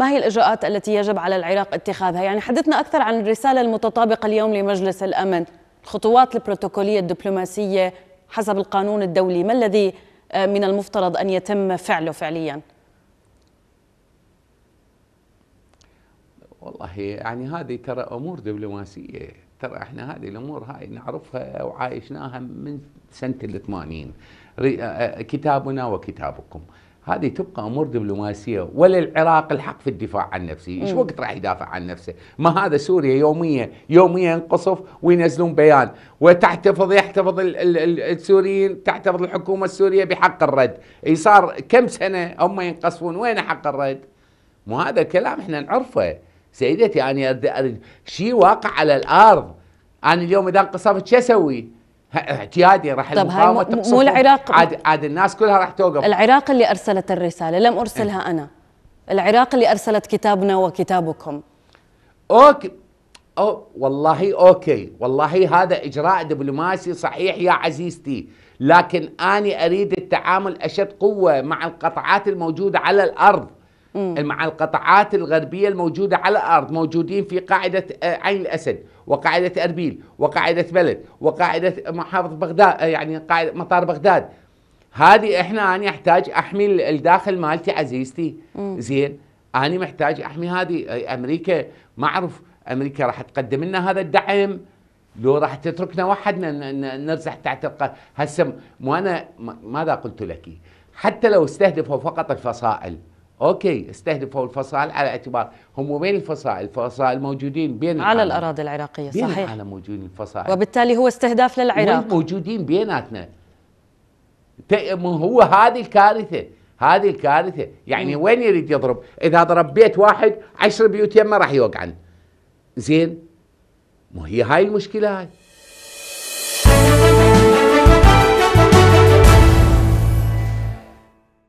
ما هي الإجراءات التي يجب على العراق اتخاذها يعني حدثنا أكثر عن الرسالة المتطابقة اليوم لمجلس الأمن الخطوات البروتوكولية الدبلوماسية حسب القانون الدولي ما الذي آه، من المفترض أن يتم فعله فعلياً والله يعني هذه ترى امور دبلوماسيه ترى احنا هذه الامور هاي نعرفها وعايشناها من سنه ال 80 آه، آه، كتابنا وكتابكم هذه تبقى امور دبلوماسيه وللعراق الحق في الدفاع عن نفسه، ايش وقت راح يدافع عن نفسه؟ ما هذا سوريا يوميا يوميا ينقصف وينزلون بيان وتحتفظ يحتفظ السوريين تحتفظ الحكومه السوريه بحق الرد، صار كم سنه هم ينقصفون وين حق الرد؟ مو هذا كلام احنا نعرفه سيدتي انا يعني شيء واقع على الارض انا اليوم اذا انقصفت شو اسوي؟ اعتيادي راح طب هاي مو العراق عاد, عاد الناس كلها راح توقف العراق اللي ارسلت الرساله لم ارسلها إيه. انا العراق اللي ارسلت كتابنا وكتابكم اوكي أو والله اوكي والله هذا اجراء دبلوماسي صحيح يا عزيزتي لكن انا اريد التعامل اشد قوه مع القطعات الموجوده على الارض مع القطعات الغربية الموجودة على الأرض موجودين في قاعدة آه، عين الأسد وقاعدة أربيل وقاعدة بلد وقاعدة محافظ بغداد آه، يعني قاعدة مطار بغداد هذه احنا أنا أحتاج أحمي الداخل مالتي عزيزتي زين أنا محتاج أحمي هذه آه، أمريكا ما أعرف أمريكا راح تقدم لنا هذا الدعم لو راح تتركنا وحدنا نرزح تحت هسه مو أنا ماذا قلت لك حتى لو استهدفوا فقط الفصائل اوكي استهدفوا الفصائل على اعتبار هم وين الفصائل؟ الفصائل موجودين بين على العالم. الاراضي العراقيه بين صحيح بين العالم موجودين الفصائل وبالتالي هو استهداف للعراق موجودين بيناتنا هو هذه الكارثه هذه الكارثه يعني م. وين يريد يضرب؟ اذا ضرب بيت واحد عشر بيوت يمه راح يوقعن زين ما هي هاي المشكله هاي